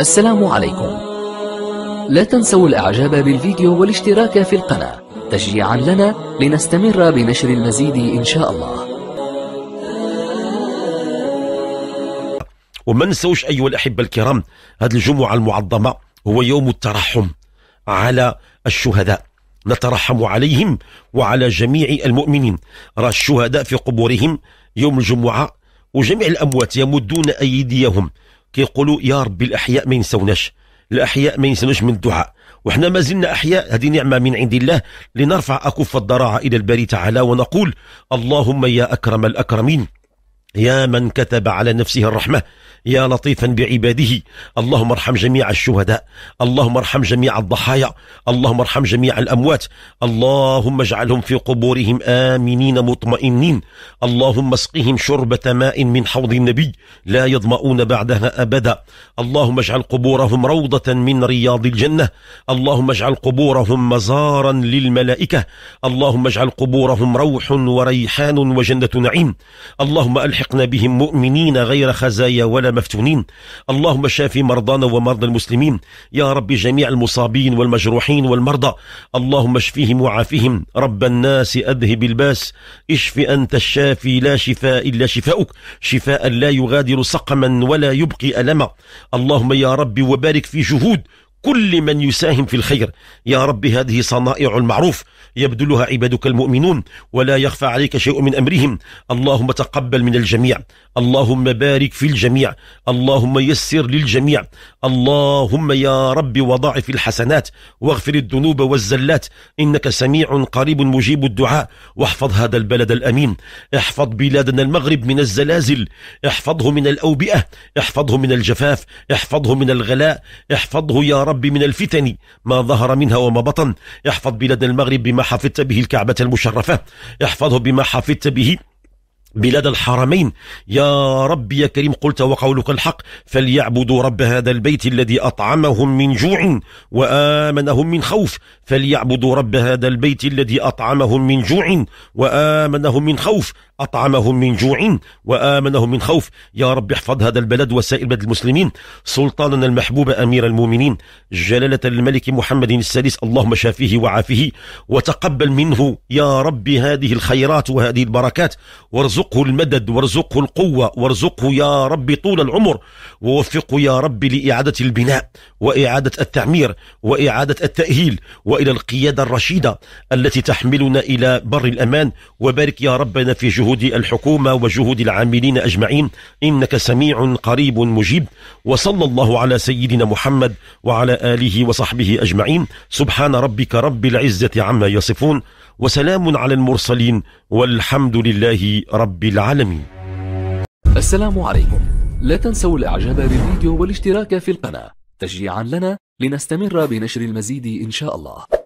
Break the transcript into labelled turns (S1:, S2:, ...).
S1: السلام عليكم لا تنسوا الاعجاب بالفيديو والاشتراك في القناة تشجيعا لنا لنستمر بنشر المزيد ان شاء الله وما نسوش أيها الأحبة الكرام هذه الجمعة المعظمة هو يوم الترحم على الشهداء نترحم عليهم وعلى جميع المؤمنين راى الشهداء في قبورهم يوم الجمعة وجميع الأموات يمدون أيديهم كيقولوا يا ربي الاحياء ما ينسوناش الاحياء ما ينسوناش من الدعاء وحنا ما زلنا احياء هذه نعمه من عند الله لنرفع اكف الضراعه الى الباري تعالى ونقول اللهم يا اكرم الاكرمين يا من كتب على نفسه الرحمة يا لطيفا بعباده اللهم ارحم جميع الشهداء اللهم ارحم جميع الضحايا اللهم ارحم جميع الأموات اللهم اجعلهم في قبورهم آمنين مطمئنين اللهم اسقهم شربة ماء من حوض النبي لا يظمؤون بعدها أبدا اللهم اجعل قبورهم روضة من رياض الجنة اللهم اجعل قبورهم مزارا للملائكة اللهم اجعل قبورهم روح وريحان وجنة نعيم اللهم ألح والحقنا بهم مؤمنين غير خزايا ولا مفتونين اللهم شاف مرضانا ومرضى المسلمين يا رب جميع المصابين والمجروحين والمرضى اللهم اشفيهم وعافهم رب الناس أذهب الباس اشف أنت الشافي لا شفاء إلا شفاؤك شفاء لا يغادر سقما ولا يبقي ألما اللهم يا رب وبارك في جهود كل من يساهم في الخير يا رب هذه صنائع المعروف يبذلها عبادك المؤمنون ولا يخفى عليك شيء من أمرهم اللهم تقبل من الجميع اللهم بارك في الجميع اللهم يسر للجميع اللهم يا رب وضاعف الحسنات واغفر الذنوب والزلات إنك سميع قريب مجيب الدعاء واحفظ هذا البلد الأمين احفظ بلادنا المغرب من الزلازل احفظه من الأوبئة احفظه من الجفاف احفظه من الغلاء احفظه يا رب رب من الفتن ما ظهر منها وما بطن احفظ بلاد المغرب بما حفظت به الكعبة المشرفة احفظه بما حفظت به بلاد الحرمين يا رب يا كريم قلت وقولك الحق فليعبدوا رب هذا البيت الذي أطعمهم من جوع وآمنهم من خوف فليعبدوا رب هذا البيت الذي أطعمهم من جوع وآمنهم من خوف أطعمهم من جوع وآمنهم من خوف يا رب احفظ هذا البلد وسائر بلد المسلمين سلطاننا المحبوب أمير المؤمنين جلالة الملك محمد السادس اللهم شافيه وعافيه وتقبل منه يا رب هذه الخيرات وهذه البركات وارزق وارزقه المدد وارزقه القوة وارزقه يا رب طول العمر ووفقه يا رب لإعادة البناء وإعادة التعمير وإعادة التأهيل وإلى القيادة الرشيدة التي تحملنا إلى بر الأمان وبارك يا ربنا في جهود الحكومة وجهود العاملين أجمعين إنك سميع قريب مجيب وصلى الله على سيدنا محمد وعلى آله وصحبه أجمعين سبحان ربك رب العزة عما يصفون وسلام على المرسلين والحمد لله رب رب العالمين السلام عليكم لا تنسوا الاعجاب بالفيديو والاشتراك في القناة تشجيعا لنا لنستمر بنشر المزيد إن شاء الله